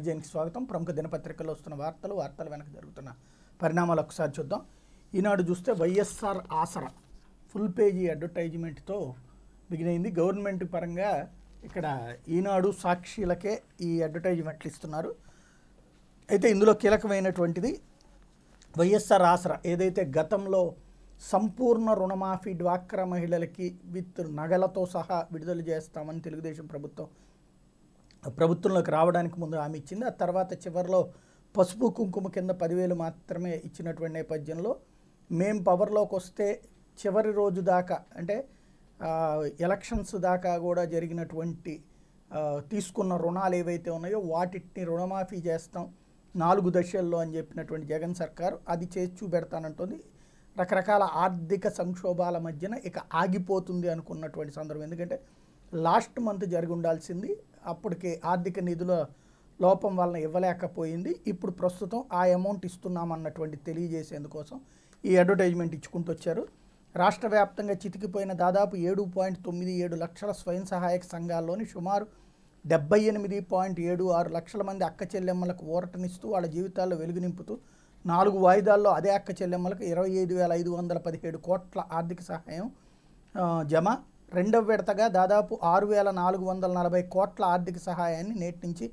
అధ్యయనికి స్వాగతం ప్రముఖ దినపత్రికల్లో వస్తున్న వార్తలు వార్తల వెనక జరుగుతున్న పరిణామాలు ఒకసారి చూద్దాం ఈనాడు చూస్తే వైఎస్ఆర్ ఆసరా ఫుల్ పేజీ అడ్వర్టైజ్మెంట్తో బిగినైంది గవర్నమెంట్ పరంగా ఇక్కడ ఈనాడు సాక్షిలకే ఈ అడ్వర్టైజ్మెంట్లు ఇస్తున్నారు అయితే ఇందులో కీలకమైనటువంటిది వైఎస్ఆర్ ఆసరా ఏదైతే గతంలో సంపూర్ణ రుణమాఫీ డ్వాక్రా మహిళలకి విత్ నగలతో సహా విడుదల చేస్తామని తెలుగుదేశం ప్రభుత్వం ప్రభుత్వంలోకి రావడానికి ముందు ఆమె ఇచ్చింది ఆ తర్వాత చివరిలో పసుపు కుంకుమ కింద పదివేలు మాత్రమే ఇచ్చినటువంటి నేపథ్యంలో మేం పవర్లోకి వస్తే చివరి రోజు దాకా అంటే ఎలక్షన్స్ దాకా కూడా జరిగినటువంటి తీసుకున్న రుణాలు ఏవైతే ఉన్నాయో వాటిని రుణమాఫీ చేస్తాం నాలుగు దశల్లో అని చెప్పినటువంటి జగన్ సర్కారు అది చేసి చూపెడతానంటుంది రకరకాల ఆర్థిక సంక్షోభాల మధ్యన ఇక ఆగిపోతుంది అనుకున్నటువంటి సందర్భం ఎందుకంటే లాస్ట్ మంత్ జరిగి ఉండాల్సింది అప్పటికే ఆర్థిక నిధుల లోపం వలన ఇవ్వలేకపోయింది ఇప్పుడు ప్రస్తుతం ఆ అమౌంట్ ఇస్తున్నామన్నటువంటి తెలియజేసేందుకోసం ఈ అడ్వర్టైజ్మెంట్ ఇచ్చుకుంటూ వచ్చారు రాష్ట్ర వ్యాప్తంగా చితికిపోయిన దాదాపు ఏడు పాయింట్ తొమ్మిది ఏడు లక్షల స్వయం సహాయక సంఘాల్లోని సుమారు డెబ్బై ఎనిమిది పాయింట్ ఏడు ఆరు లక్షల మంది అక్క చెల్లెమ్మలకు ఊరటనిస్తూ వాళ్ళ జీవితాల్లో వెలుగు నింపుతూ నాలుగు వాయిదాల్లో అదే అక్క చెల్లెమ్మలకు ఇరవై ఐదు వేల ఐదు వందల పదిహేడు కోట్ల ఆర్థిక సహాయం జమ రెండవ విడతగా దాదాపు ఆరు వేల నాలుగు వందల నలభై కోట్ల ఆర్థిక సహాయాన్ని నేటి నుంచి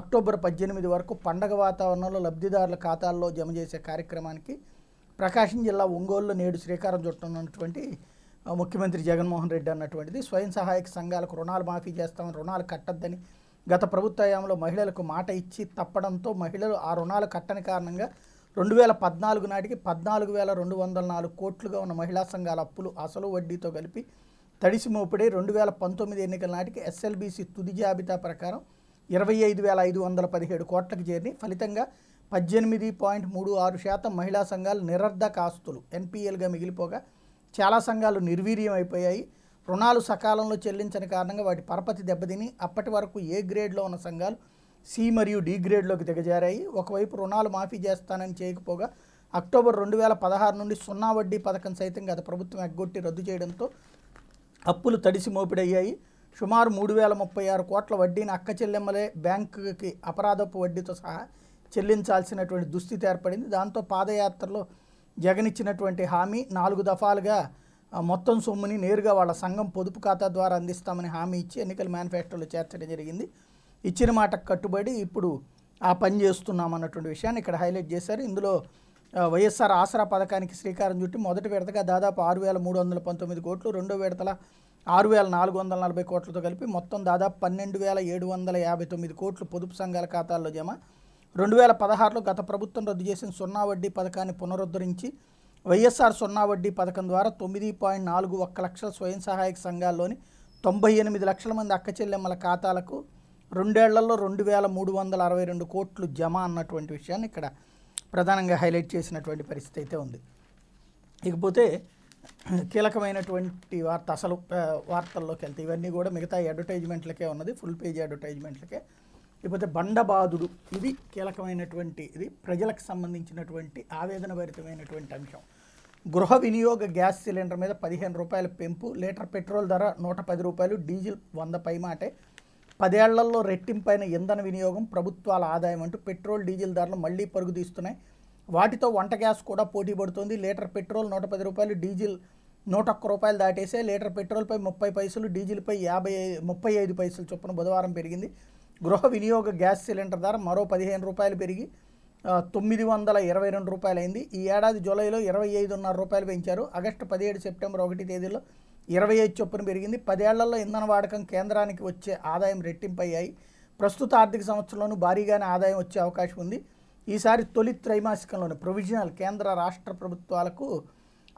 అక్టోబర్ పద్దెనిమిది వరకు పండగ వాతావరణంలో లబ్ధిదారుల ఖాతాల్లో జమ చేసే కార్యక్రమానికి ప్రకాశం జిల్లా ఒంగోలులో నేడు శ్రీకారం చుట్టనున్నటువంటి ముఖ్యమంత్రి జగన్మోహన్ రెడ్డి అన్నటువంటిది స్వయం సహాయక సంఘాలకు రుణాలు మాఫీ చేస్తామని రుణాలు కట్టద్దని గత ప్రభుత్వ హయాంలో మహిళలకు మాట ఇచ్చి తప్పడంతో మహిళలు ఆ రుణాలు కట్టని కారణంగా రెండు వేల పద్నాలుగు నాటికి పద్నాలుగు వేల రెండు వందల నాలుగు కోట్లుగా ఉన్న మహిళా సంఘాల అప్పులు అసలు వడ్డీతో కలిపి తడిసి మోపుడే రెండు వేల పంతొమ్మిది ఎన్నికల నాటికి ఎస్ఎల్బీసీ తుది జాబితా ప్రకారం ఇరవై ఐదు వేల ఐదు వందల పదిహేడు కోట్లకు చేరి ఫలితంగా పద్దెనిమిది పాయింట్ మూడు ఆరు శాతం మహిళా సంఘాలు నిరర్ధక ఆస్తులు ఎన్పిఎల్గా మిగిలిపోగా చాలా సంఘాలు నిర్వీర్యం అయిపోయాయి రుణాలు సకాలంలో చెల్లించని కారణంగా వాటి పరపతి దెబ్బతిని అప్పటి వరకు ఏ గ్రేడ్లో ఉన్న సంఘాలు సి మరియు డి గ్రేడ్లోకి దిగజారాయి ఒకవైపు రుణాలు మాఫీ చేస్తానని చేయకపోగా అక్టోబర్ రెండు వేల పదహారు నుండి సున్నా వడ్డీ పథకం సైతం గత ప్రభుత్వం ఎగ్గొట్టి రద్దు చేయడంతో అప్పులు తడిసి మోపిడయ్యాయి సుమారు మూడు వేల ముప్పై ఆరు కోట్ల వడ్డీని అక్క చెల్లెమ్మలే బ్యాంకుకి అపరాధపు వడ్డీతో సహా చెల్లించాల్సినటువంటి దుస్థితి ఏర్పడింది దాంతో పాదయాత్రలో జగన్ ఇచ్చినటువంటి హామీ నాలుగు దఫాలుగా మొత్తం సొమ్ముని నేరుగా వాళ్ళ సంఘం పొదుపు ఖాతా ద్వారా అందిస్తామని హామీ ఇచ్చి ఎన్నికల మేనిఫెస్టోలో చేర్చడం జరిగింది ఇచ్చిన మాటకు కట్టుబడి ఇప్పుడు ఆ పని చేస్తున్నాం అన్నటువంటి విషయాన్ని ఇక్కడ హైలైట్ చేశారు ఇందులో వైఎస్ఆర్ ఆసరా పథకానికి శ్రీకారం చుట్టి మొదటి విడతగా దాదాపు ఆరు వేల మూడు వందల పంతొమ్మిది కోట్లు రెండో విడతల ఆరు వేల నాలుగు వందల నలభై కోట్లతో కలిపి మొత్తం దాదాపు పన్నెండు వేల ఏడు వందల యాభై తొమ్మిది కోట్లు పొదుపు సంఘాల ఖాతాల్లో జమ రెండు వేల పదహారులో గత ప్రభుత్వం రద్దు చేసిన సున్నా వడ్డీ పథకాన్ని పునరుద్ధరించి వైఎస్ఆర్ సున్నా వడ్డీ పథకం ద్వారా తొమ్మిది పాయింట్ నాలుగు ఒక్క లక్షల స్వయం సహాయక సంఘాల్లోని తొంభై ఎనిమిది లక్షల మంది అక్క చెల్లెమ్మల ఖాతాలకు రెండేళ్లలో రెండు వేల మూడు వందల అరవై రెండు కోట్లు జమ అన్నటువంటి విషయాన్ని ఇక్కడ ప్రధానంగా హైలైట్ చేసినటువంటి పరిస్థితి అయితే ఉంది ఇకపోతే కీలకమైనటువంటి వార్త అసలు వార్తల్లోకి వెళ్తే ఇవన్నీ కూడా మిగతా అడ్వర్టైజ్మెంట్లకే ఉన్నది ఫుల్ పేజ్ అడ్వర్టైజ్మెంట్లకే ఇకపోతే బండబాదుడు ఇది కీలకమైనటువంటి ఇది ప్రజలకు సంబంధించినటువంటి ఆవేదనభరితమైనటువంటి అంశం గృహ వినియోగ గ్యాస్ సిలిండర్ మీద పదిహేను రూపాయల పెంపు లీటర్ పెట్రోల్ ధర నూట పది రూపాయలు డీజిల్ వంద పై మాటే పదేళ్లలో రెట్టింపైన ఇంధన వినియోగం ప్రభుత్వాల ఆదాయం అంటూ పెట్రోల్ డీజిల్ ధరలు మళ్లీ పరుగు తీస్తున్నాయి వాటితో వంట గ్యాస్ కూడా పోటీ పడుతుంది లీటర్ పెట్రోల్ నూట పది రూపాయలు డీజిల్ నూట ఒక్క రూపాయలు దాటేసే లీటర్ పెట్రోల్పై ముప్పై పైసలు డీజిల్పై యాభై ముప్పై ఐదు పైసలు చొప్పున బుధవారం పెరిగింది గృహ వినియోగ గ్యాస్ సిలిండర్ ధర మరో పదిహేను రూపాయలు పెరిగి తొమ్మిది వందల ఇరవై రెండు రూపాయలైంది ఈ ఏడాది జూలైలో ఇరవై ఐదున్నర రూపాయలు పెంచారు ఆగస్టు పదిహేడు సెప్టెంబర్ ఒకటి తేదీలో ఇరవై ఐదు చొప్పున పెరిగింది పదేళ్లలో ఇంధన వాడకం కేంద్రానికి వచ్చే ఆదాయం రెట్టింపయ్యాయి ప్రస్తుత ఆర్థిక సంవత్సరంలోనూ భారీగానే ఆదాయం వచ్చే అవకాశం ఉంది ఈసారి తొలి త్రైమాసికంలోని ప్రొవిజనల్ కేంద్ర రాష్ట్ర ప్రభుత్వాలకు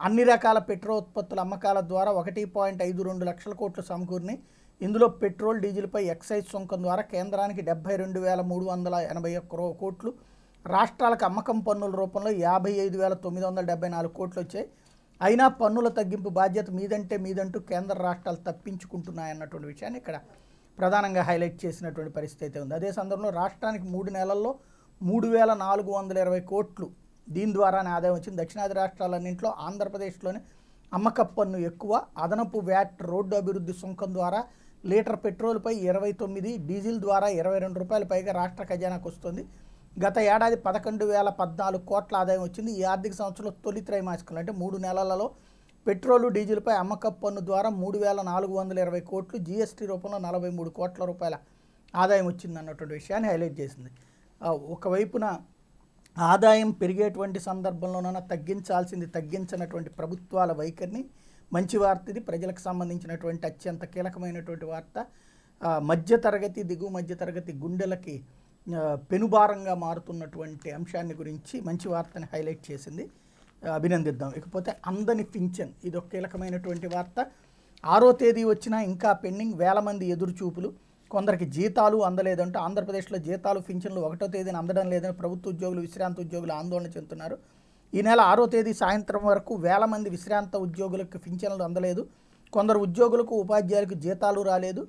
అన్ని రకాల పెట్రోల్ ఉత్పత్తుల అమ్మకాల ద్వారా ఒకటి పాయింట్ ఐదు రెండు లక్షల కోట్లు సమకూరిని ఇందులో పెట్రోల్ డీజిల్పై ఎక్సైజ్ సుంకం ద్వారా కేంద్రానికి డెబ్బై రెండు వేల మూడు వందల ఎనభై ఒక్క కోట్లు రాష్ట్రాలకు అమ్మకం పన్నుల రూపంలో యాభై ఐదు వేల తొమ్మిది వందల డెబ్బై నాలుగు కోట్లు వచ్చాయి అయినా పన్నుల తగ్గింపు బాధ్యత మీదంటే మీదంటూ కేంద్ర రాష్ట్రాలు తప్పించుకుంటున్నాయన్నటువంటి విషయాన్ని ఇక్కడ ప్రధానంగా హైలైట్ చేసినటువంటి పరిస్థితి అయితే ఉంది అదే సందర్భంలో రాష్ట్రానికి మూడు నెలల్లో మూడు వేల నాలుగు వందల ఇరవై కోట్లు దీని ద్వారానే ఆదాయం వచ్చింది దక్షిణాది రాష్ట్రాలన్నింటిలో ఆంధ్రప్రదేశ్లోనే అమ్మకపు పన్ను ఎక్కువ అదనపు వ్యాట్ రోడ్డు అభివృద్ధి సుంకం ద్వారా లీటర్ పెట్రోల్పై ఇరవై తొమ్మిది డీజిల్ ద్వారా ఇరవై రెండు రూపాయల పైగా రాష్ట్ర ఖజానాకు వస్తుంది గత ఏడాది పదకొండు వేల పద్నాలుగు కోట్ల ఆదాయం వచ్చింది ఈ ఆర్థిక సంవత్సరంలో తొలి త్రైమాసికంలో అంటే మూడు నెలలలో పెట్రోలు డీజిల్పై అమ్మకపు పన్ను ద్వారా మూడు వేల నాలుగు వందల ఇరవై కోట్లు జీఎస్టీ రూపంలో నలభై మూడు కోట్ల రూపాయల ఆదాయం వచ్చింది అన్నటువంటి విషయాన్ని హైలైట్ చేసింది ఒకవైపున ఆదాయం పెరిగేటువంటి సందర్భంలోనైనా తగ్గించాల్సింది తగ్గించినటువంటి ప్రభుత్వాల వైఖరిని మంచి వార్త ఇది ప్రజలకు సంబంధించినటువంటి అత్యంత కీలకమైనటువంటి వార్త మధ్యతరగతి దిగువ మధ్యతరగతి గుండెలకి పెనుభారంగా మారుతున్నటువంటి అంశాన్ని గురించి మంచి వార్తని హైలైట్ చేసింది అభినందిద్దాం ఇకపోతే అందని పింఛన్ ఇది ఒక కీలకమైనటువంటి వార్త ఆరో తేదీ వచ్చినా ఇంకా పెండింగ్ వేల మంది ఎదురుచూపులు కొందరికి జీతాలు అందలేదంటూ ఆంధ్రప్రదేశ్లో జీతాలు పింఛన్లు ఒకటో తేదీని అందడం లేదని ప్రభుత్వ ఉద్యోగులు విశ్రాంత ఉద్యోగులు ఆందోళన చెందుతున్నారు ఈ నెల ఆరో తేదీ సాయంత్రం వరకు వేల మంది విశ్రాంత ఉద్యోగులకు పింఛన్లు అందలేదు కొందరు ఉద్యోగులకు ఉపాధ్యాయులకు జీతాలు రాలేదు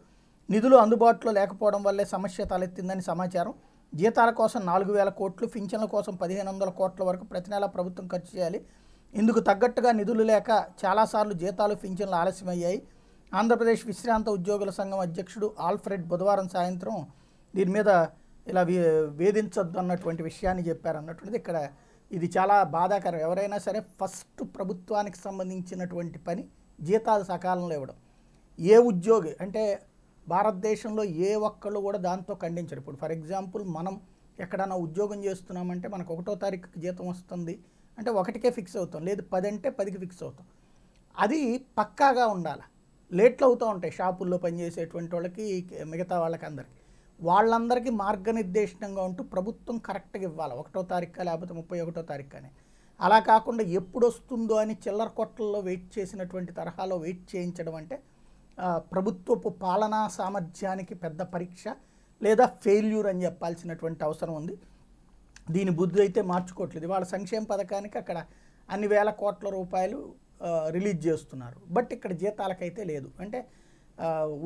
నిధులు అందుబాటులో లేకపోవడం వల్లే సమస్య తలెత్తిందని సమాచారం జీతాల కోసం నాలుగు వేల కోట్లు పింఛన్ల కోసం పదిహేను వందల కోట్ల వరకు ప్రతి నెలా ప్రభుత్వం ఖర్చు చేయాలి ఇందుకు తగ్గట్టుగా నిధులు లేక చాలాసార్లు జీతాలు పింఛన్లు ఆలస్యమయ్యాయి ఆంధ్రప్రదేశ్ విశ్రాంత ఉద్యోగుల సంఘం అధ్యక్షుడు ఆల్ఫ్రెడ్ బుధవారం సాయంత్రం దీని మీద ఇలా వేధించొద్దు అన్నటువంటి విషయాన్ని చెప్పారు అన్నటువంటిది ఇక్కడ ఇది చాలా బాధాకరం ఎవరైనా సరే ఫస్ట్ ప్రభుత్వానికి సంబంధించినటువంటి పని జీతాలు సకాలంలో ఇవ్వడం ఏ ఉద్యోగి అంటే భారతదేశంలో ఏ ఒక్కళ్ళు కూడా దాంతో ఖండించరు ఇప్పుడు ఫర్ ఎగ్జాంపుల్ మనం ఎక్కడైనా ఉద్యోగం చేస్తున్నామంటే మనకు ఒకటో తారీఖుకి జీతం వస్తుంది అంటే ఒకటికే ఫిక్స్ అవుతాం లేదు పది అంటే పదికి ఫిక్స్ అవుతాం అది పక్కాగా ఉండాలి లేట్లు అవుతూ ఉంటాయి షాపుల్లో పనిచేసేటువంటి వాళ్ళకి మిగతా వాళ్ళకి అందరికీ వాళ్ళందరికీ మార్గనిర్దేశంగా ఉంటూ ప్రభుత్వం కరెక్ట్గా ఇవ్వాలి ఒకటో తారీఖు లేకపోతే ముప్పై ఒకటో తారీఖు అని అలా కాకుండా ఎప్పుడు వస్తుందో అని చిల్లర కొట్టల్లో వెయిట్ చేసినటువంటి తరహాలో వెయిట్ చేయించడం అంటే ప్రభుత్వపు పాలనా సామర్థ్యానికి పెద్ద పరీక్ష లేదా ఫెయిల్యూర్ అని చెప్పాల్సినటువంటి అవసరం ఉంది దీని బుద్ధి అయితే మార్చుకోవట్లేదు వాళ్ళ సంక్షేమ పథకానికి అక్కడ అన్ని వేల కోట్ల రూపాయలు రిలీజ్ చేస్తున్నారు బట్ ఇక్కడ జీతాలకైతే లేదు అంటే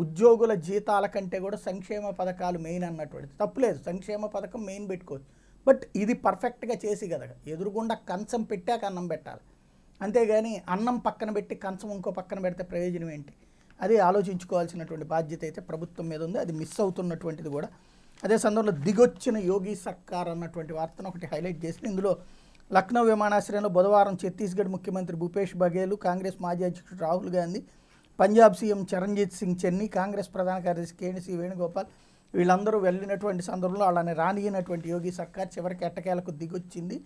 ఉద్యోగుల జీతాల కంటే కూడా సంక్షేమ పథకాలు మెయిన్ అన్నటువంటిది తప్పులేదు సంక్షేమ పథకం మెయిన్ పెట్టుకోవచ్చు బట్ ఇది పర్ఫెక్ట్గా చేసి కదా ఎదురుగుండా కంచం పెట్టాక అన్నం పెట్టాలి అంతేగాని అన్నం పక్కన పెట్టి కంచం ఇంకో పక్కన పెడితే ప్రయోజనం ఏంటి అది ఆలోచించుకోవాల్సినటువంటి బాధ్యత అయితే ప్రభుత్వం మీద ఉంది అది మిస్ అవుతున్నటువంటిది కూడా అదే సందర్భంలో దిగొచ్చిన యోగి సర్కార్ అన్నటువంటి వార్తను ఒకటి హైలైట్ చేసి ఇందులో లక్నో విమానాశ్రయంలో బుధవారం ఛత్తీస్గఢ్ ముఖ్యమంత్రి భూపేష్ బఘేలు కాంగ్రెస్ మాజీ అధ్యక్షుడు రాహుల్ గాంధీ పంజాబ్ సీఎం చరణ్జీత్ సింగ్ చెన్నీ కాంగ్రెస్ ప్రధాన కార్యదర్శి కేణిసి వేణుగోపాల్ వీళ్ళందరూ వెళ్ళినటువంటి సందర్భంలో అలానే రానియనటువంటి యోగి సర్కార్ చివరికి ఎట్టకేలకు దిగొచ్చింది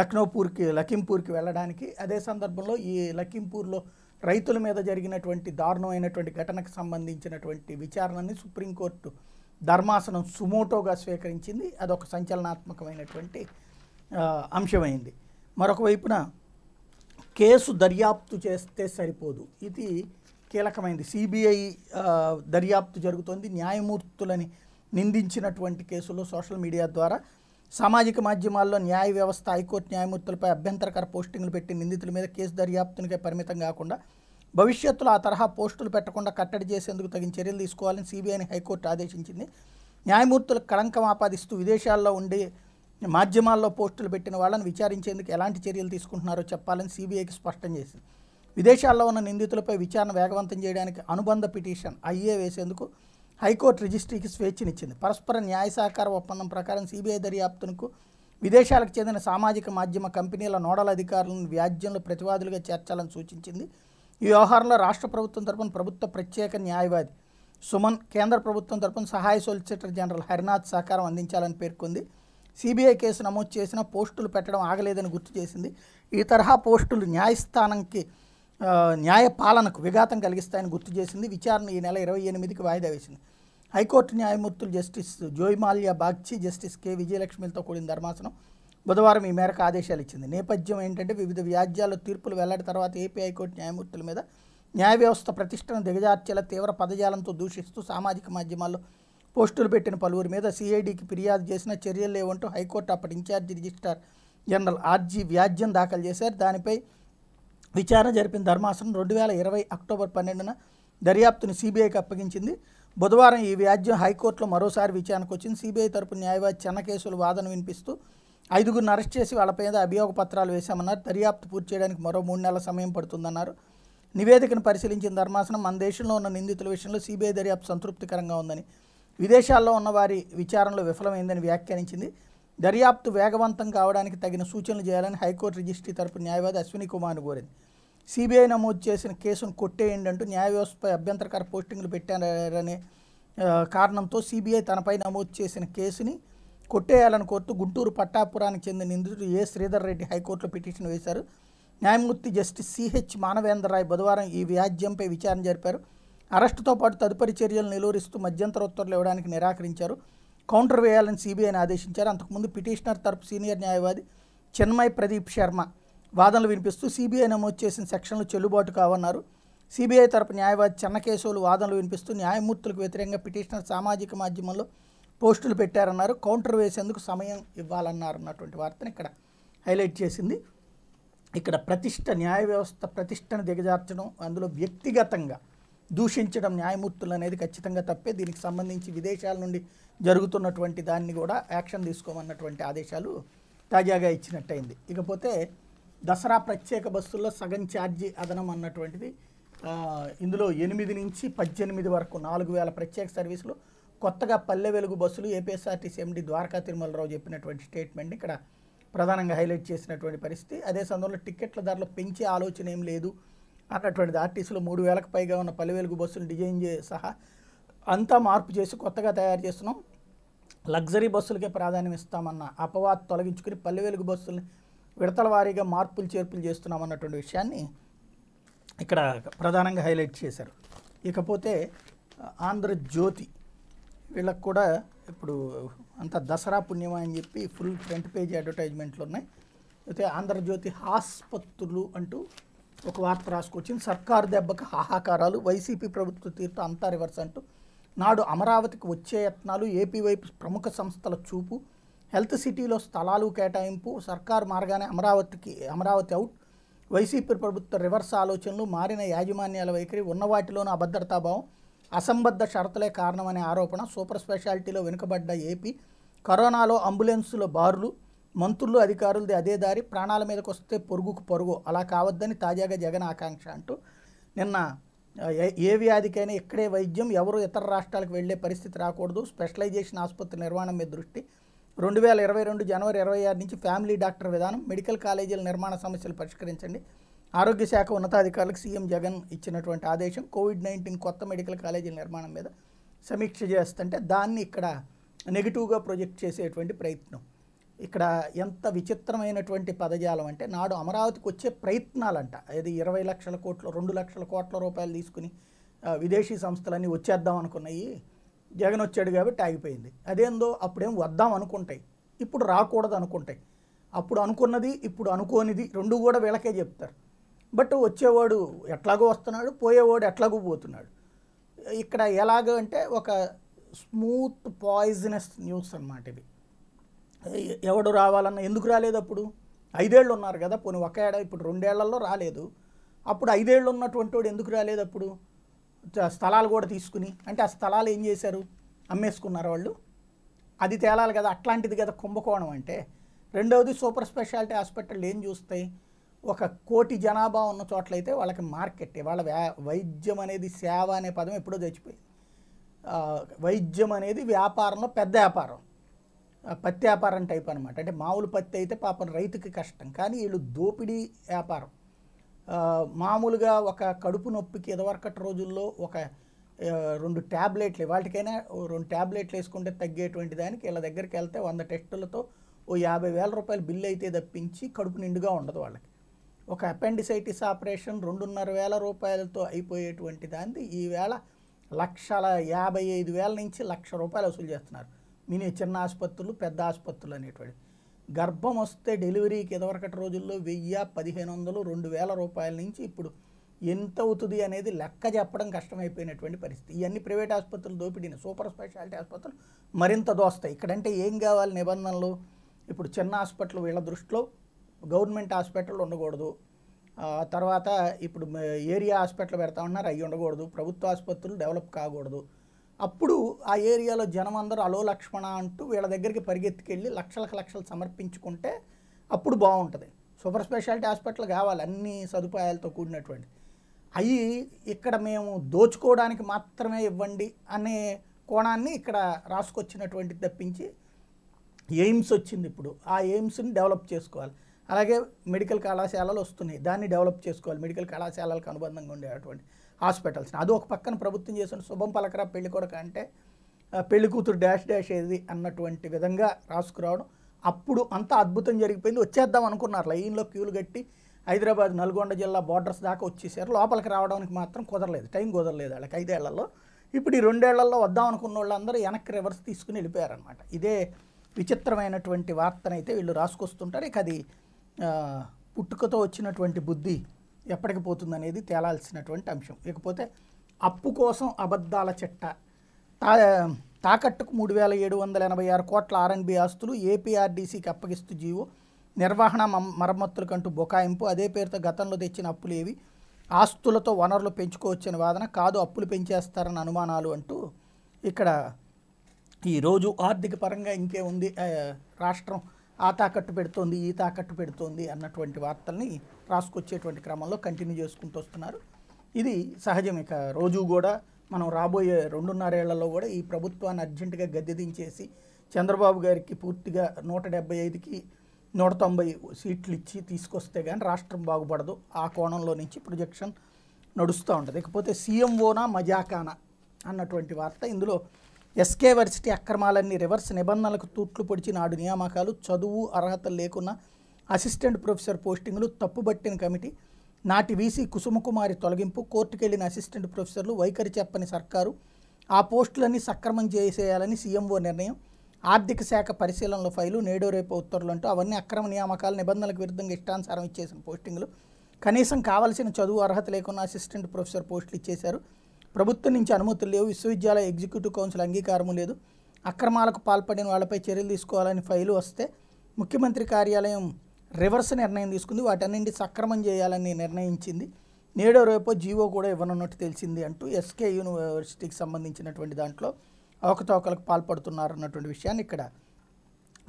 లక్నోపూర్కి లఖింపూర్కి వెళ్ళడానికి అదే సందర్భంలో ఈ లఖింపూర్లో రైతుల మీద జరిగినటువంటి దారుణమైనటువంటి ఘటనకు సంబంధించినటువంటి విచారణని సుప్రీంకోర్టు ధర్మాసనం సుమోటోగా స్వీకరించింది అదొక సంచలనాత్మకమైనటువంటి అంశమైంది మరొక వైపున కేసు దర్యాప్తు చేస్తే సరిపోదు ఇది కీలకమైంది సిబిఐ దర్యాప్తు జరుగుతోంది న్యాయమూర్తులని నిందించినటువంటి కేసులో సోషల్ మీడియా ద్వారా సామాజిక మాధ్యమాల్లో న్యాయ వ్యవస్థ హైకోర్టు న్యాయమూర్తులపై అభ్యంతరకర పోస్టింగ్లు పెట్టి నిందితుల మీద కేసు దర్యాప్తునికే పరిమితం కాకుండా భవిష్యత్తులో ఆ తరహా పోస్టులు పెట్టకుండా కట్టడి చేసేందుకు తగిన చర్యలు తీసుకోవాలని సిబిఐని హైకోర్టు ఆదేశించింది న్యాయమూర్తులకు కళంకం ఆపాదిస్తూ విదేశాల్లో ఉండి మాధ్యమాల్లో పోస్టులు పెట్టిన వాళ్ళని విచారించేందుకు ఎలాంటి చర్యలు తీసుకుంటున్నారో చెప్పాలని సిబిఐకి స్పష్టం చేసింది విదేశాల్లో ఉన్న నిందితులపై విచారణ వేగవంతం చేయడానికి అనుబంధ పిటిషన్ ఐఏ వేసేందుకు హైకోర్టు రిజిస్ట్రీకి స్వేచ్ఛనిచ్చింది పరస్పర న్యాయ సహకార ఒప్పందం ప్రకారం సిబిఐ దర్యాప్తునకు విదేశాలకు చెందిన సామాజిక మాధ్యమ కంపెనీల నోడల్ అధికారులను వ్యాజ్యంలో ప్రతివాదులుగా చేర్చాలని సూచించింది ఈ వ్యవహారంలో రాష్ట్ర ప్రభుత్వం తరపున ప్రభుత్వ ప్రత్యేక న్యాయవాది సుమన్ కేంద్ర ప్రభుత్వం తరపున సహాయ సొలిసిటర్ జనరల్ హరినాథ్ సహకారం అందించాలని పేర్కొంది సిబిఐ కేసు నమోదు చేసిన పోస్టులు పెట్టడం ఆగలేదని గుర్తు చేసింది ఈ తరహా పోస్టులు న్యాయస్థానంకి న్యాయ పాలనకు విఘాతం కలిగిస్తాయని గుర్తు చేసింది విచారణ ఈ నెల ఇరవై ఎనిమిదికి వాయిదా వేసింది హైకోర్టు న్యాయమూర్తులు justice Joymalya Bagchi justice K విజయలక్ష్మిలతో కూడిన ధర్మాసనం బుధవారం ఈ మేరకు ఆదేశాలు ఇచ్చింది నేపథ్యం ఏంటంటే వివిధ వ్యాజ్యాల తీర్పులు వెల్లడి తర్వాత ఏపీ హైకోర్టు న్యాయమూర్తుల మీద న్యాయ వ్యవస్థ ప్రతిష్టను దిగజార్చేలా తీవ్ర పదజాలంతో దూషిస్తూ సామాజిక మాధ్యమాల్లో పోస్టులు పెట్టిన పలువురి మీద సిఐడికి ఫిర్యాదు చేసిన చర్యలు లేవంటూ హైకోర్టు అప్పటి ఇన్ఛార్జి రిజిస్ట్రార్ జనరల్ ఆర్జీ వ్యాజ్యం దాఖలు చేశారు దానిపై విచారణ జరిపిన ధర్మాసనం రెండు వేల ఇరవై అక్టోబర్ పన్నెండున దర్యాప్తును సిబిఐకి అప్పగించింది బుధవారం ఈ వ్యాజ్యం హైకోర్టులో మరోసారి విచారణకు వచ్చింది సిబిఐ తరపు న్యాయవాది చెన్న కేసులు వాదన వినిపిస్తూ ఐదుగురిని అరెస్ట్ చేసి వాళ్ళ మీద అభియోగ పత్రాలు వేశామన్నారు దర్యాప్తు పూర్తి చేయడానికి మరో మూడు నెలల సమయం పడుతుందన్నారు నివేదికను పరిశీలించిన ధర్మాసనం మన దేశంలో ఉన్న నిందితుల విషయంలో సిబిఐ దర్యాప్తు సంతృప్తికరంగా ఉందని విదేశాల్లో ఉన్న వారి విచారణలో విఫలమైందని వ్యాఖ్యానించింది దర్యాప్తు వేగవంతం కావడానికి తగిన సూచనలు చేయాలని హైకోర్టు రిజిస్ట్రీ తరపు న్యాయవాది అశ్విని కుమార్ను కోరింది సిబిఐ నమోదు చేసిన కేసును కొట్టేయండి అంటూ న్యాయ వ్యవస్థపై అభ్యంతరకర పోస్టింగ్లు పెట్టారనే కారణంతో సిబిఐ తనపై నమోదు చేసిన కేసుని కొట్టేయాలని కోరుతూ గుంటూరు పట్టాపురానికి చెందిన నిందితుడు ఏ శ్రీధర్ రెడ్డి హైకోర్టులో పిటిషన్ వేశారు న్యాయమూర్తి జస్టిస్ సిహెచ్ మానవేంద్రరాయ్ బుధవారం ఈ వ్యాజ్యంపై విచారణ జరిపారు అరెస్టుతో పాటు తదుపరి చర్యలు నిలువరిస్తూ మధ్యంతర ఉత్తర్వులు ఇవ్వడానికి నిరాకరించారు కౌంటర్ వేయాలని సిబిఐని ఆదేశించారు అంతకుముందు పిటిషనర్ తరపు సీనియర్ న్యాయవాది చెన్మయ్ ప్రదీప్ శర్మ వాదనలు వినిపిస్తూ సిబిఐ నమోదు చేసిన సెక్షన్లు చెల్లుబాటు కావన్నారు సిబిఐ తరపు న్యాయవాది చెన్నకేశవులు వాదనలు వినిపిస్తూ న్యాయమూర్తులకు వ్యతిరేకంగా పిటిషనర్ సామాజిక మాధ్యమంలో పోస్టులు పెట్టారన్నారు కౌంటర్ వేసేందుకు సమయం ఇవ్వాలన్నారు అన్నటువంటి వార్తను ఇక్కడ హైలైట్ చేసింది ఇక్కడ ప్రతిష్ట న్యాయ వ్యవస్థ ప్రతిష్టను దిగజార్చడం అందులో వ్యక్తిగతంగా దూషించడం న్యాయమూర్తులు అనేది ఖచ్చితంగా తప్పే దీనికి సంబంధించి విదేశాల నుండి జరుగుతున్నటువంటి దాన్ని కూడా యాక్షన్ తీసుకోమన్నటువంటి ఆదేశాలు తాజాగా ఇచ్చినట్టయింది ఇకపోతే దసరా ప్రత్యేక బస్సుల్లో సగం ఛార్జీ అదనం అన్నటువంటిది ఇందులో ఎనిమిది నుంచి పద్దెనిమిది వరకు నాలుగు వేల ప్రత్యేక సర్వీసులు కొత్తగా పల్లె వెలుగు బస్సులు ఏపీఎస్ఆర్టీసీ ఎండి ద్వారకా తిరుమలరావు చెప్పినటువంటి స్టేట్మెంట్ ఇక్కడ ప్రధానంగా హైలైట్ చేసినటువంటి పరిస్థితి అదే సందర్భంలో టికెట్ల ధరలు పెంచే ఆలోచన ఏం లేదు అన్నటువంటిది ఆర్టీసీలో మూడు వేలకు పైగా ఉన్న పల్లె వెలుగు బస్సులు డిజైన్ చే సహా అంతా మార్పు చేసి కొత్తగా తయారు చేస్తున్నాం లగ్జరీ బస్సులకే ప్రాధాన్యం ఇస్తామన్న అపవాద్ తొలగించుకుని పల్లె వెలుగు బస్సుల్ని విడతల వారీగా మార్పులు చేర్పులు చేస్తున్నాం అన్నటువంటి విషయాన్ని ఇక్కడ ప్రధానంగా హైలైట్ చేశారు ఇకపోతే ఆంధ్రజ్యోతి వీళ్ళకు కూడా ఇప్పుడు అంత దసరా పుణ్యమా అని చెప్పి ఫుల్ ఫ్రంట్ పేజ్ అడ్వర్టైజ్మెంట్లు ఉన్నాయి అయితే ఆంధ్రజ్యోతి ఆసుపత్రులు అంటూ ఒక వార్త రాసుకొచ్చింది సర్కారు దెబ్బకు హాహాకారాలు వైసీపీ ప్రభుత్వ తీర్థ అంతా రివర్స్ అంటూ నాడు అమరావతికి వచ్చే యత్నాలు ఏపీ వైపు ప్రముఖ సంస్థల చూపు హెల్త్ సిటీలో స్థలాలు కేటాయింపు సర్కార్ మార్గానే అమరావతికి అమరావతి అవుట్ వైసీపీ ప్రభుత్వ రివర్స్ ఆలోచనలు మారిన యాజమాన్యాల వైఖరి ఉన్న వాటిలోనూ అభద్రతాభావం అసంబద్ధ షరతులే కారణమనే ఆరోపణ సూపర్ స్పెషాలిటీలో వెనుకబడ్డ ఏపీ కరోనాలో అంబులెన్సుల బారులు మంత్రులు అధికారులది అదే దారి ప్రాణాల మీదకి వస్తే పొరుగుకు పొరుగు అలా కావద్దని తాజాగా జగన్ ఆకాంక్ష అంటూ నిన్న ఏ వ్యాధికైనా ఇక్కడే వైద్యం ఎవరు ఇతర రాష్ట్రాలకు వెళ్లే పరిస్థితి రాకూడదు స్పెషలైజేషన్ ఆసుపత్రి నిర్మాణం మీద దృష్టి రెండు వేల ఇరవై రెండు జనవరి ఇరవై ఆరు నుంచి ఫ్యామిలీ డాక్టర్ విధానం మెడికల్ కాలేజీల నిర్మాణ సమస్యలు పరిష్కరించండి ఆరోగ్య శాఖ ఉన్నతాధికారులకు సీఎం జగన్ ఇచ్చినటువంటి ఆదేశం కోవిడ్ నైన్టీన్ కొత్త మెడికల్ కాలేజీల నిర్మాణం మీద సమీక్ష చేస్తుంటే దాన్ని ఇక్కడ నెగిటివ్గా ప్రొజెక్ట్ చేసేటువంటి ప్రయత్నం ఇక్కడ ఎంత విచిత్రమైనటువంటి పదజాలం అంటే నాడు అమరావతికి వచ్చే ప్రయత్నాలంట అది ఇరవై లక్షల కోట్లు రెండు లక్షల కోట్ల రూపాయలు తీసుకుని విదేశీ సంస్థలన్నీ వచ్చేద్దాం అనుకున్నాయి జగన్ వచ్చాడు కాబట్టి ఆగిపోయింది అదేందో అప్పుడేం వద్దాం అనుకుంటాయి ఇప్పుడు రాకూడదు అనుకుంటాయి అప్పుడు అనుకున్నది ఇప్పుడు అనుకోనిది రెండు కూడా వీళ్ళకే చెప్తారు బట్ వచ్చేవాడు ఎట్లాగో వస్తున్నాడు పోయేవాడు ఎట్లాగో పోతున్నాడు ఇక్కడ ఎలాగ అంటే ఒక స్మూత్ పాయిజనస్ న్యూస్ అనమాట ఇది ఎవడు రావాలన్న ఎందుకు రాలేదు అప్పుడు ఐదేళ్ళు ఉన్నారు కదా పోనీ ఒక ఏడా ఇప్పుడు రెండేళ్లలో రాలేదు అప్పుడు ఐదేళ్ళు ఉన్నటువంటి వాడు ఎందుకు రాలేదు అప్పుడు స్థలాలు కూడా తీసుకుని అంటే ఆ స్థలాలు ఏం చేశారు అమ్మేసుకున్నారు వాళ్ళు అది తేలాలి కదా అట్లాంటిది కదా కుంభకోణం అంటే రెండవది సూపర్ స్పెషాలిటీ హాస్పిటల్ ఏం చూస్తాయి ఒక కోటి జనాభా ఉన్న చోట్లయితే వాళ్ళకి మార్కెట్ వాళ్ళ వైద్యం అనేది సేవ అనే పదం ఎప్పుడో చచ్చిపోయింది వైద్యం అనేది వ్యాపారంలో పెద్ద వ్యాపారం పత్తి వ్యాపారం టైప్ అనమాట అంటే మామూలు పత్తి అయితే పాపం రైతుకి కష్టం కానీ వీళ్ళు దోపిడీ వ్యాపారం మామూలుగా ఒక కడుపు నొప్పికి ఇదివరకటి రోజుల్లో ఒక రెండు ట్యాబ్లెట్లు వాటికైనా రెండు ట్యాబ్లెట్లు వేసుకుంటే తగ్గేటువంటి దానికి వీళ్ళ దగ్గరికి వెళ్తే వంద టెస్టులతో ఓ యాభై వేల రూపాయలు బిల్లు అయితే తప్పించి కడుపు నిండుగా ఉండదు వాళ్ళకి ఒక అపెండిసైటిస్ ఆపరేషన్ రెండున్నర వేల రూపాయలతో అయిపోయేటువంటి దాన్ని ఈవేళ లక్షల యాభై ఐదు వేల నుంచి లక్ష రూపాయలు వసూలు చేస్తున్నారు మినీ చిన్న ఆసుపత్రులు పెద్ద ఆసుపత్రులు అనేటువంటి గర్భం వస్తే డెలివరీకి ఎదవరకటి రోజుల్లో వెయ్యి పదిహేను వందలు రెండు వేల రూపాయల నుంచి ఇప్పుడు ఎంత అవుతుంది అనేది లెక్క చెప్పడం కష్టమైపోయినటువంటి పరిస్థితి ఇవన్నీ ప్రైవేట్ ఆసుపత్రులు దోపిడీని సూపర్ స్పెషాలిటీ ఆసుపత్రులు మరింత దోస్తాయి ఇక్కడంటే ఏం కావాలి నిబంధనలు ఇప్పుడు చిన్న హాస్పిటల్ వీళ్ళ దృష్టిలో గవర్నమెంట్ హాస్పిటల్ ఉండకూడదు తర్వాత ఇప్పుడు ఏరియా హాస్పిటల్ పెడతా ఉన్నారు అవి ఉండకూడదు ప్రభుత్వ ఆసుపత్రులు డెవలప్ కాకూడదు అప్పుడు ఆ ఏరియాలో జనం అందరూ అలో లక్ష్మణ అంటూ వీళ్ళ దగ్గరికి పరిగెత్తుకెళ్ళి లక్షలకు లక్షలు సమర్పించుకుంటే అప్పుడు బాగుంటుంది సూపర్ స్పెషాలిటీ హాస్పిటల్ కావాలి అన్ని సదుపాయాలతో కూడినటువంటి అవి ఇక్కడ మేము దోచుకోవడానికి మాత్రమే ఇవ్వండి అనే కోణాన్ని ఇక్కడ రాసుకొచ్చినటువంటి తప్పించి ఎయిమ్స్ వచ్చింది ఇప్పుడు ఆ ఎయిమ్స్ని డెవలప్ చేసుకోవాలి అలాగే మెడికల్ కళాశాలలు వస్తున్నాయి దాన్ని డెవలప్ చేసుకోవాలి మెడికల్ కళాశాలలకు అనుబంధంగా ఉండేటువంటి హాస్పిటల్స్ని అది ఒక పక్కన ప్రభుత్వం చేసిన శుభం పలకరా పెళ్లి కొడక అంటే పెళ్లి కూతురు డాష్ డాష్ ఏది అన్నటువంటి విధంగా రాసుకురావడం అప్పుడు అంతా అద్భుతం జరిగిపోయింది వచ్చేద్దాం అనుకున్నారు లైన్లో క్యూలు కట్టి హైదరాబాద్ నల్గొండ జిల్లా బార్డర్స్ దాకా వచ్చేసారు లోపలికి రావడానికి మాత్రం కుదరలేదు టైం కుదరలేదు వాళ్ళకి ఐదేళ్లలో ఇప్పుడు ఈ రెండేళ్లలో వద్దాం అనుకున్న వాళ్ళందరూ వెనక్కి రివర్స్ తీసుకుని వెళ్ళిపోయారనమాట ఇదే విచిత్రమైనటువంటి వార్తనైతే వీళ్ళు రాసుకొస్తుంటారు ఇక అది పుట్టుకతో వచ్చినటువంటి బుద్ధి ఎప్పటికి పోతుంది అనేది తేలాల్సినటువంటి అంశం ఇకపోతే అప్పు కోసం అబద్ధాల చిట్ట తా తాకట్టుకు మూడు వేల ఏడు వందల ఎనభై ఆరు కోట్ల ఆర్ఎన్బి ఆస్తులు ఏపీఆర్డీసీకి అప్పగిస్తూ జీవో నిర్వహణ మరమ్మతులకంటూ బొకాయింపు అదే పేరుతో గతంలో తెచ్చిన అప్పులేవి ఆస్తులతో వనరులు పెంచుకోవచ్చని వాదన కాదు అప్పులు పెంచేస్తారని అనుమానాలు అంటూ ఇక్కడ ఈరోజు ఆర్థిక పరంగా ఇంకేముంది రాష్ట్రం ఆ తాకట్టు పెడుతోంది ఈ తాకట్టు పెడుతోంది అన్నటువంటి వార్తల్ని రాసుకొచ్చేటువంటి క్రమంలో కంటిన్యూ చేసుకుంటూ వస్తున్నారు ఇది సహజం ఇక రోజు కూడా మనం రాబోయే రెండున్నరేళ్లలో కూడా ఈ ప్రభుత్వాన్ని అర్జెంటుగా గద్దెదించేసి చంద్రబాబు గారికి పూర్తిగా నూట డెబ్బై ఐదుకి నూట తొంభై సీట్లు ఇచ్చి తీసుకొస్తే కానీ రాష్ట్రం బాగుపడదు ఆ కోణంలో నుంచి ప్రొజెక్షన్ నడుస్తూ ఉంటుంది ఇకపోతే సీఎంఓనా మజాకానా అన్నటువంటి వార్త ఇందులో ఎస్కే వర్సిటీ అక్రమాలన్నీ రివర్స్ నిబంధనలకు తూట్లు పొడిచి నాడు నియామకాలు చదువు అర్హత లేకున్నా అసిస్టెంట్ ప్రొఫెసర్ పోస్టింగ్లు తప్పుబట్టిన కమిటీ నాటి వీసీ కుసుమకుమారి తొలగింపు కోర్టుకెళ్లిన అసిస్టెంట్ ప్రొఫెసర్లు వైఖరి చెప్పని సర్కారు ఆ పోస్టులన్నీ సక్రమం చేసేయాలని సీఎంఓ నిర్ణయం ఆర్థిక శాఖ పరిశీలనల ఫైలు నేడో రేపు ఉత్తర్వులు అంటూ అవన్నీ అక్రమ నియామకాలు నిబంధనలకు విరుద్ధంగా ఇష్టానుసారం ఇచ్చేసిన పోస్టింగ్లు కనీసం కావాల్సిన చదువు అర్హత లేకుండా అసిస్టెంట్ ప్రొఫెసర్ పోస్టులు ఇచ్చేశారు ప్రభుత్వం నుంచి అనుమతులు లేవు విశ్వవిద్యాలయ ఎగ్జిక్యూటివ్ కౌన్సిల్ అంగీకారము లేదు అక్రమాలకు పాల్పడిన వాళ్ళపై చర్యలు తీసుకోవాలని ఫైలు వస్తే ముఖ్యమంత్రి కార్యాలయం రివర్స్ నిర్ణయం తీసుకుంది వాటన్నింటి సక్రమం చేయాలని నిర్ణయించింది నేడో రేపో జీవో కూడా ఇవ్వనున్నట్టు తెలిసింది అంటూ ఎస్కే యూనివర్సిటీకి సంబంధించినటువంటి దాంట్లో అవకతవకలకు పాల్పడుతున్నారన్నటువంటి విషయాన్ని ఇక్కడ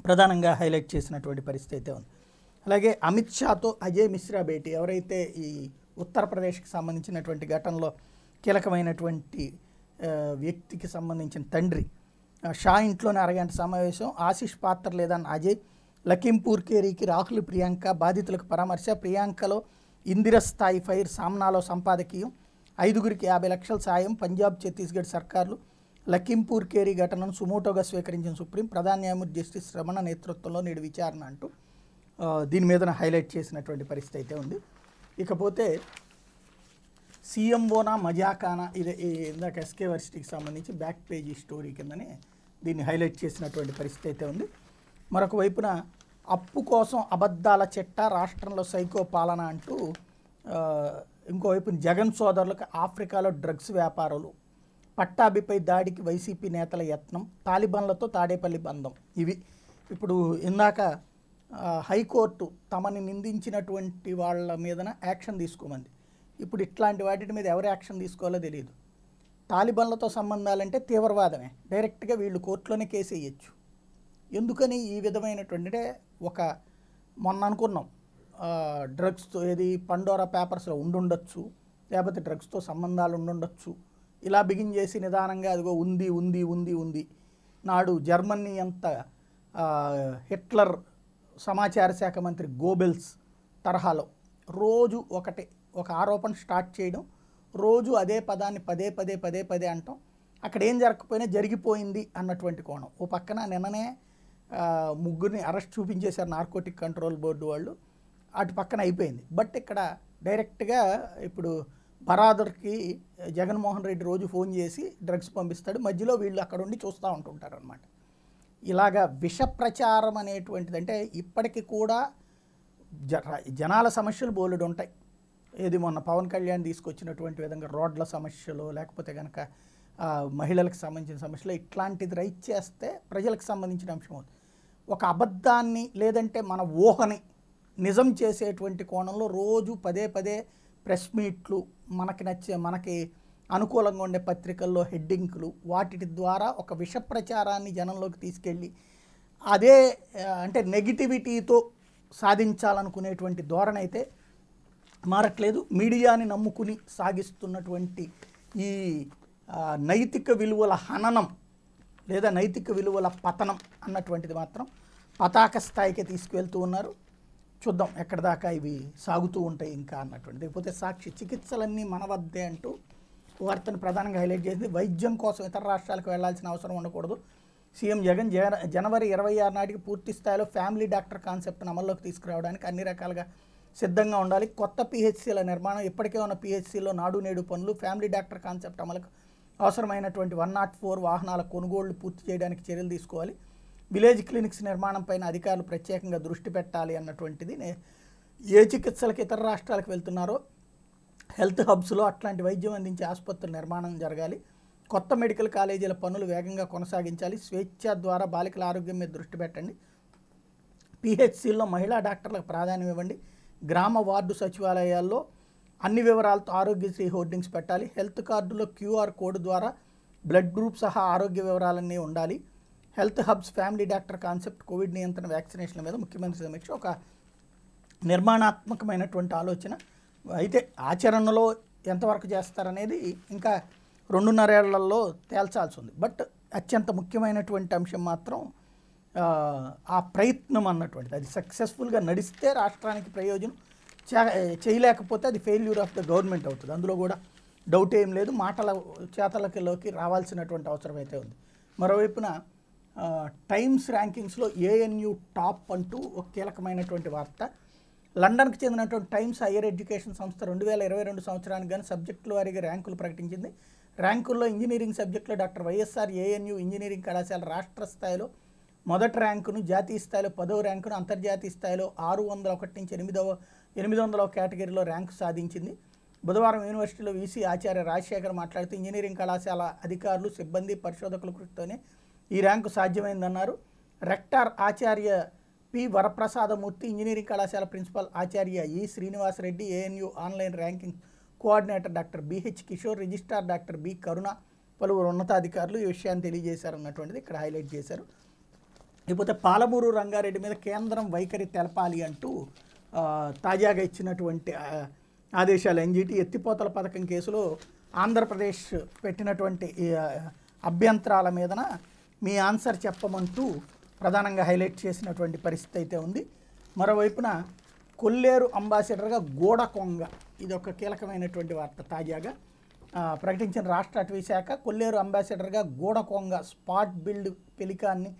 ప్రధానంగా హైలైట్ చేసినటువంటి పరిస్థితి అయితే ఉంది అలాగే అమిత్ షాతో అజయ్ మిశ్రా భేటీ ఎవరైతే ఈ ఉత్తరప్రదేశ్కి సంబంధించినటువంటి ఘటనలో కీలకమైనటువంటి వ్యక్తికి సంబంధించిన తండ్రి షా ఇంట్లోనే అరగంట సమావేశం ఆశీష్ పాత్ర లేదని అజయ్ లఖింపూర్ కేరీకి రాహుల్ ప్రియాంక బాధితులకు పరామర్శ ప్రియాంకలో ఇందిర స్థాయి ఫైర్ సామ్నాలో సంపాదకీయం ఐదుగురికి యాభై లక్షల సాయం పంజాబ్ ఛత్తీస్గఢ్ సర్కార్లు లఖింపూర్ కేరీ ఘటనను సుమోటోగా స్వీకరించిన సుప్రీం ప్రధాన న్యాయమూర్తి జస్టిస్ రమణ నేతృత్వంలో నేడు విచారణ అంటూ దీని మీద హైలైట్ చేసినటువంటి పరిస్థితి అయితే ఉంది ఇకపోతే సీఎంఓనా మజాకానా ఇది ఇందాక ఎస్కే వర్సిటీకి సంబంధించి బ్యాక్ పేజీ స్టోరీ కిందనే దీన్ని హైలైట్ చేసినటువంటి పరిస్థితి అయితే ఉంది మరొక వైపున అప్పు కోసం అబద్ధాల చెట్ట రాష్ట్రంలో సైకో పాలన అంటూ ఇంకోవైపు జగన్ సోదరులకు ఆఫ్రికాలో డ్రగ్స్ వ్యాపారులు పట్టాభిపై దాడికి వైసీపీ నేతల యత్నం తాలిబన్లతో తాడేపల్లి బంధం ఇవి ఇప్పుడు ఇందాక హైకోర్టు తమని నిందించినటువంటి వాళ్ళ మీదన యాక్షన్ తీసుకోమంది ఇప్పుడు ఇట్లాంటి వాటి మీద ఎవరు యాక్షన్ తీసుకోవాలో తెలియదు తాలిబన్లతో సంబంధాలంటే తీవ్రవాదమే డైరెక్ట్గా వీళ్ళు కోర్టులోనే కేసు వేయచ్చు ఎందుకని ఈ విధమైనటువంటి ఒక మొన్న అనుకున్నాం డ్రగ్స్తో ఏది పండోరా పేపర్స్లో ఉండుండొచ్చు లేకపోతే డ్రగ్స్తో సంబంధాలు ఉండుండొచ్చు ఇలా బిగిన్ చేసి నిదానంగా అదిగో ఉంది ఉంది ఉంది ఉంది నాడు జర్మనీ అంత హిట్లర్ సమాచార శాఖ మంత్రి గోబెల్స్ తరహాలో రోజు ఒకటే ఒక ఆరోపణ స్టార్ట్ చేయడం రోజు అదే పదాన్ని పదే పదే పదే పదే అంటాం అక్కడ ఏం జరగకపోయినా జరిగిపోయింది అన్నటువంటి కోణం ఓ పక్కన నిన్ననే ముగ్గురిని అరెస్ట్ చూపించేశారు నార్కోటిక్ కంట్రోల్ బోర్డు వాళ్ళు అటు పక్కన అయిపోయింది బట్ ఇక్కడ డైరెక్ట్గా ఇప్పుడు బరాదర్కి జగన్మోహన్ రెడ్డి రోజు ఫోన్ చేసి డ్రగ్స్ పంపిస్తాడు మధ్యలో వీళ్ళు అక్కడ ఉండి చూస్తూ ఉంటుంటారు అనమాట ఇలాగా విష ప్రచారం అనేటువంటిది అంటే ఇప్పటికి కూడా జ జనాల సమస్యలు బోలుడు ఉంటాయి ఏది మొన్న పవన్ కళ్యాణ్ తీసుకొచ్చినటువంటి విధంగా రోడ్ల సమస్యలు లేకపోతే కనుక మహిళలకు సంబంధించిన సమస్యలు ఇట్లాంటిది రైట్ చేస్తే ప్రజలకు సంబంధించిన అంశం అవుతుంది ఒక అబద్ధాన్ని లేదంటే మన ఊహని నిజం చేసేటువంటి కోణంలో రోజు పదే పదే ప్రెస్ మీట్లు మనకి నచ్చే మనకి అనుకూలంగా ఉండే పత్రికల్లో హెడ్డింగ్లు వాటి ద్వారా ఒక విష ప్రచారాన్ని జనంలోకి తీసుకెళ్ళి అదే అంటే నెగిటివిటీతో సాధించాలనుకునేటువంటి ధోరణి అయితే మారట్లేదు మీడియాని నమ్ముకుని సాగిస్తున్నటువంటి ఈ నైతిక విలువల హననం లేదా నైతిక విలువల పతనం అన్నటువంటిది మాత్రం పతాక స్థాయికి తీసుకువెళ్తూ ఉన్నారు చూద్దాం ఎక్కడ దాకా ఇవి సాగుతూ ఉంటాయి ఇంకా అన్నటువంటి లేకపోతే సాక్షి చికిత్సలన్నీ మన వద్దే అంటూ వార్తను ప్రధానంగా హైలైట్ చేసింది వైద్యం కోసం ఇతర రాష్ట్రాలకు వెళ్లాల్సిన అవసరం ఉండకూడదు సీఎం జగన్ జనవరి ఇరవై ఆరు నాటికి పూర్తి స్థాయిలో ఫ్యామిలీ డాక్టర్ కాన్సెప్ట్ను అమల్లోకి తీసుకురావడానికి అన్ని రకాలుగా సిద్ధంగా ఉండాలి కొత్త పిహెచ్సీల నిర్మాణం ఇప్పటికే ఉన్న పిహెచ్సీలో నాడు నేడు పనులు ఫ్యామిలీ డాక్టర్ కాన్సెప్ట్ అమలుకు అవసరమైనటువంటి వన్ నాట్ ఫోర్ వాహనాల కొనుగోళ్లు పూర్తి చేయడానికి చర్యలు తీసుకోవాలి విలేజ్ క్లినిక్స్ నిర్మాణం పైన అధికారులు ప్రత్యేకంగా దృష్టి పెట్టాలి అన్నటువంటిది ఏ చికిత్సలకు ఇతర రాష్ట్రాలకు వెళ్తున్నారో హెల్త్ హబ్స్లో అట్లాంటి వైద్యం అందించే ఆసుపత్రుల నిర్మాణం జరగాలి కొత్త మెడికల్ కాలేజీల పనులు వేగంగా కొనసాగించాలి స్వేచ్ఛ ద్వారా బాలికల ఆరోగ్యం మీద దృష్టి పెట్టండి పిహెచ్సిల్లో మహిళా డాక్టర్లకు ప్రాధాన్యం ఇవ్వండి గ్రామ వార్డు సచివాలయాల్లో అన్ని వివరాలతో ఆరోగ్యశ్రీ హోర్డింగ్స్ పెట్టాలి హెల్త్ కార్డులో క్యూఆర్ కోడ్ ద్వారా బ్లడ్ గ్రూప్ సహా ఆరోగ్య వివరాలన్నీ ఉండాలి health hubs family doctor concept COVID నియంత్రణ వ్యాక్సినేషన్ల మీద ముఖ్యమంత్రి సమీక్ష ఒక నిర్మాణాత్మకమైనటువంటి ఆలోచన అయితే ఆచరణలో ఎంతవరకు చేస్తారనేది ఇంకా రెండున్నరేళ్లలో తేల్చాల్సి ఉంది బట్ అత్యంత ముఖ్యమైనటువంటి అంశం మాత్రం ఆ ప్రయత్నం అన్నటువంటిది అది సక్సెస్ఫుల్గా నడిస్తే రాష్ట్రానికి ప్రయోజనం చేయలేకపోతే అది ఫెయిల్యూర్ ఆఫ్ ద గవర్నమెంట్ అవుతుంది అందులో కూడా డౌట్ ఏం లేదు మాటల చేతలకిలోకి రావాల్సినటువంటి అవసరం అయితే ఉంది మరోవైపున టైమ్స్ ర్యాంకింగ్స్లో ఏఎన్యూ టాప్ అంటూ ఒక కీలకమైనటువంటి వార్త లండన్కి చెందినటువంటి టైమ్స్ హయ్యర్ ఎడ్యుకేషన్ సంస్థ రెండు వేల ఇరవై రెండు సంవత్సరానికి కానీ సబ్జెక్టుల వారిగా ర్యాంకులు ప్రకటించింది ర్యాంకుల్లో ఇంజనీరింగ్ సబ్జెక్టులో డాక్టర్ వైఎస్ఆర్ ఏఎన్యూ ఇంజనీరింగ్ కళాశాల రాష్ట్ర స్థాయిలో మొదటి ర్యాంకును జాతీయ స్థాయిలో పదవ ర్యాంకును అంతర్జాతీయ స్థాయిలో ఆరు వందల ఒకటి నుంచి ఎనిమిదవ ఎనిమిది వందల కేటగిరీలో ర్యాంకు సాధించింది బుధవారం యూనివర్సిటీలో వీసీ ఆచార్య రాజశేఖర్ మాట్లాడుతూ ఇంజనీరింగ్ కళాశాల అధికారులు సిబ్బంది పరిశోధకుల కృషితోనే ఈ ర్యాంకు సాధ్యమైందన్నారు రెక్టార్ ఆచార్య పి వరప్రసాదమూర్తి ఇంజనీరింగ్ కళాశాల ప్రిన్సిపాల్ ఆచార్య E Srinivasareddy ANU online ranking coordinator doctor BH Kishore registrar doctor B Karuna పలువురు ఉన్నతాధికారులు ఈ విషయాన్ని తెలియజేశారు అన్నటువంటిది ఇక్కడ హైలైట్ చేశారు ఇకపోతే పాలమూరు రంగారెడ్డి మీద కేంద్రం వైఖరి తెలపాలి అంటూ తాజాగా ఇచ్చినటువంటి ఆదేశాలు ఎన్జిటి ఎత్తిపోతల పథకం కేసులో ఆంధ్రప్రదేశ్ పెట్టినటువంటి అభ్యంతరాల మీదన మీ ఆన్సర్ చెప్పమంటూ ప్రధానంగా హైలైట్ చేసినటువంటి పరిస్థితి అయితే ఉంది మరోవైపున కొల్లేరు అంబాసిడర్గా కొంగ ఇది ఒక కీలకమైనటువంటి వార్త తాజాగా ప్రకటించిన రాష్ట్ర అటవీ శాఖ కొల్లేరు అంబాసిడర్గా కొంగ స్పాట్ బిల్డ్ పెలికాన్ని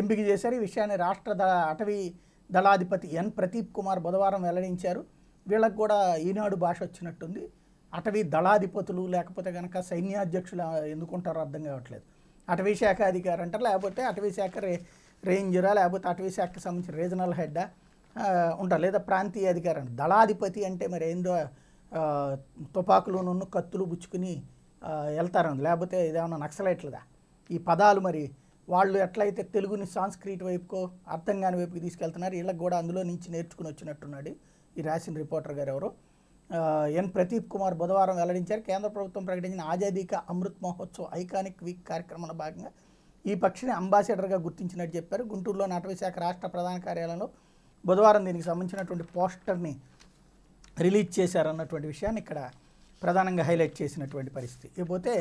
ఎంపిక చేశారు ఈ విషయాన్ని రాష్ట్ర అటవీ దళాధిపతి ఎన్ ప్రదీప్ కుమార్ బుధవారం వెల్లడించారు వీళ్ళకు కూడా ఈనాడు భాష వచ్చినట్టుంది అటవీ దళాధిపతులు లేకపోతే కనుక సైన్యాధ్యక్షులు ఎందుకుంటారో అర్థం కావట్లేదు అటవీ శాఖ అధికారి అంటారు లేకపోతే అటవీ శాఖ రే రేంజరా లేకపోతే అటవీ శాఖకి సంబంధించిన రీజనల్ హెడ్డా ఉంటారు లేదా ప్రాంతీయ అధికారి అంటారు దళాధిపతి అంటే మరి ఏందో తుపాకులోనున్న కత్తులు పుచ్చుకుని వెళ్తారండి లేకపోతే ఇదేమన్నా నక్సలైట్లదా ఈ పదాలు మరి వాళ్ళు ఎట్లయితే తెలుగుని సాంస్క్రిట్ వైపుకో అర్థం కాని వైపుకి తీసుకెళ్తున్నారు వీళ్ళకి కూడా అందులో నుంచి నేర్చుకుని వచ్చినట్టున్నాడు ఈ రాసిన రిపోర్టర్ గారు ఎవరు ఎన్ ప్రదీప్ కుమార్ బుధవారం వెల్లడించారు కేంద్ర ప్రభుత్వం ప్రకటించిన ఆజాదీక అమృత్ మహోత్సవ్ ఐకానిక్ వీక్ కార్యక్రమంలో భాగంగా ఈ పక్షిని అంబాసిడర్గా గుర్తించినట్టు చెప్పారు గుంటూరులోని శాఖ రాష్ట్ర ప్రధాన కార్యాలయంలో బుధవారం దీనికి సంబంధించినటువంటి పోస్టర్ని రిలీజ్ చేశారన్నటువంటి విషయాన్ని ఇక్కడ ప్రధానంగా హైలైట్ చేసినటువంటి పరిస్థితి ఇకపోతే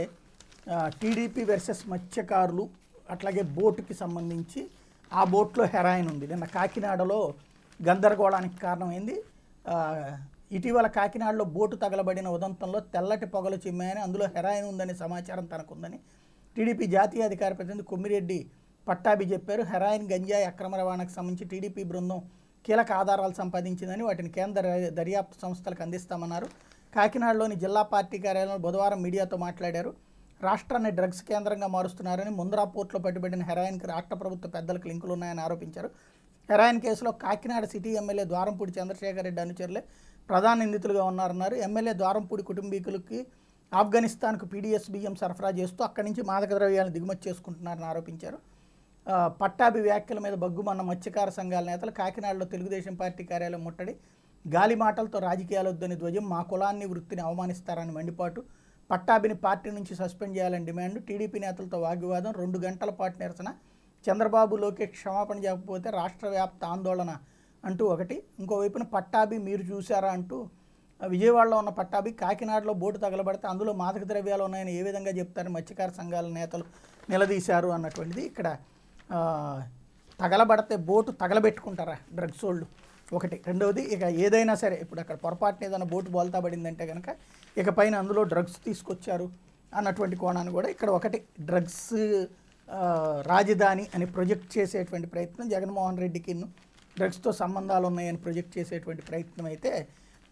టీడీపీ వెర్సెస్ మత్స్యకారులు అట్లాగే బోటుకి సంబంధించి ఆ బోట్లో హెరాయిన్ ఉంది నిన్న కాకినాడలో గందరగోళానికి కారణమైంది ఇటీవల కాకినాడలో బోటు తగలబడిన ఉదంతంలో తెల్లటి పొగలు చిమ్మాయని అందులో హెరాయిన్ ఉందని సమాచారం తనకుందని టీడీపీ జాతీయ అధికార ప్రతినిధి కొమ్మిరెడ్డి పట్టాభి చెప్పారు హెరాయిన్ గంజాయి అక్రమ రవాణాకు సంబంధించి టీడీపీ బృందం కీలక ఆధారాలు సంపాదించిందని వాటిని కేంద్ర దర్యాప్తు సంస్థలకు అందిస్తామన్నారు కాకినాడలోని జిల్లా పార్టీ కార్యాలయంలో బుధవారం మీడియాతో మాట్లాడారు రాష్ట్రాన్ని డ్రగ్స్ కేంద్రంగా మారుస్తున్నారని ముంద్రా పోర్టులో పట్టుబడిన హెరాయిన్కి రాష్ట్ర ప్రభుత్వ పెద్దలకు లింకులు ఉన్నాయని ఆరోపించారు హెరాయిన్ కేసులో కాకినాడ సిటీ ఎమ్మెల్యే ద్వారంపూడి చంద్రశేఖర్ రెడ్డి అనుచరులే ప్రధాన నిందితులుగా ఉన్నారన్నారు ఎమ్మెల్యే ద్వారంపూడి కుటుంబీకులకి ఆఫ్ఘనిస్తాన్కు పీడిఎస్ బియ్యం సరఫరా చేస్తూ అక్కడి నుంచి మాదక ద్రవ్యాలను దిగుమతి చేసుకుంటున్నారని ఆరోపించారు పట్టాభి వ్యాఖ్యల మీద బగ్గుమన్న మత్స్యకార సంఘాల నేతలు కాకినాడలో తెలుగుదేశం పార్టీ కార్యాలయం ముట్టడి గాలి మాటలతో రాజకీయాలు వద్దని ధ్వజం మా కులాన్ని వృత్తిని అవమానిస్తారని మండిపాటు పట్టాభిని పార్టీ నుంచి సస్పెండ్ చేయాలని డిమాండ్ టీడీపీ నేతలతో వాగ్వివాదం రెండు గంటల పాటు నిరసన చంద్రబాబు లోకేష్ క్షమాపణ చేయకపోతే రాష్ట్ర వ్యాప్త ఆందోళన అంటూ ఒకటి ఇంకోవైపున పట్టాభి మీరు చూసారా అంటూ విజయవాడలో ఉన్న పట్టాభి కాకినాడలో బోటు తగలబడితే అందులో మాదక ద్రవ్యాలు ఉన్నాయని ఏ విధంగా చెప్తారు మత్స్యకార సంఘాల నేతలు నిలదీశారు అన్నటువంటిది ఇక్కడ తగలబడితే బోటు తగలబెట్టుకుంటారా డ్రగ్స్ వాళ్ళు ఒకటి రెండవది ఇక ఏదైనా సరే ఇప్పుడు అక్కడ పొరపాటున ఏదైనా బోటు బోల్తా పడిందంటే కనుక ఇక పైన అందులో డ్రగ్స్ తీసుకొచ్చారు అన్నటువంటి కోణాన్ని కూడా ఇక్కడ ఒకటి డ్రగ్స్ రాజధాని అని ప్రొజెక్ట్ చేసేటువంటి ప్రయత్నం జగన్మోహన్ రెడ్డికి డ్రగ్స్తో సంబంధాలు ఉన్నాయని ప్రొజెక్ట్ చేసేటువంటి ప్రయత్నం అయితే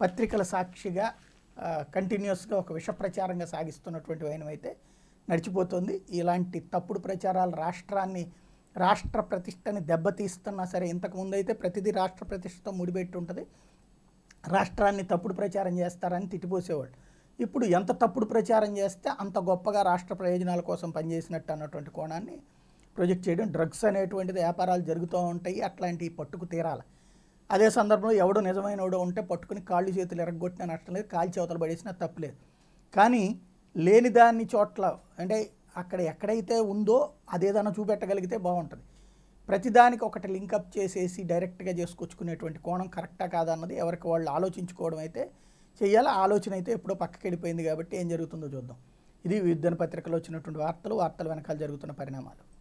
పత్రికల సాక్షిగా కంటిన్యూస్గా ఒక విష ప్రచారంగా సాగిస్తున్నటువంటి వైనం అయితే నడిచిపోతుంది ఇలాంటి తప్పుడు ప్రచారాలు రాష్ట్రాన్ని రాష్ట్ర ప్రతిష్టని దెబ్బతీస్తున్నా సరే ఇంతకుముందు అయితే ప్రతిదీ రాష్ట్ర ప్రతిష్టతో ముడిపెట్టి ఉంటుంది రాష్ట్రాన్ని తప్పుడు ప్రచారం చేస్తారని తిట్టిపోసేవాళ్ళు ఇప్పుడు ఎంత తప్పుడు ప్రచారం చేస్తే అంత గొప్పగా రాష్ట్ర ప్రయోజనాల కోసం పనిచేసినట్టు అన్నటువంటి కోణాన్ని ప్రొజెక్ట్ చేయడం డ్రగ్స్ అనేటువంటిది వ్యాపారాలు జరుగుతూ ఉంటాయి అట్లాంటివి పట్టుకు తీరాలి అదే సందర్భంలో ఎవడో ఎవడో ఉంటే పట్టుకుని కాళ్ళు చేతులు ఎరగొట్టిన నష్టం లేదు కాల్చి అవతలు పడేసినా తప్పులేదు కానీ లేని దాన్ని చోట్ల అంటే అక్కడ ఎక్కడైతే ఉందో అదేదైనా చూపెట్టగలిగితే బాగుంటుంది ప్రతిదానికి ఒకటి లింకప్ చేసేసి డైరెక్ట్గా చేసుకొచ్చుకునేటువంటి కోణం కరెక్టా కాదన్నది ఎవరికి వాళ్ళు ఆలోచించుకోవడం అయితే చేయాలి ఆలోచన అయితే ఎప్పుడో పక్కకి వెళ్ళిపోయింది కాబట్టి ఏం జరుగుతుందో చూద్దాం ఇది విద్యున్ పత్రికలో వచ్చినటువంటి వార్తలు వార్తల వెనకాల జరుగుతున్న పరిణామాలు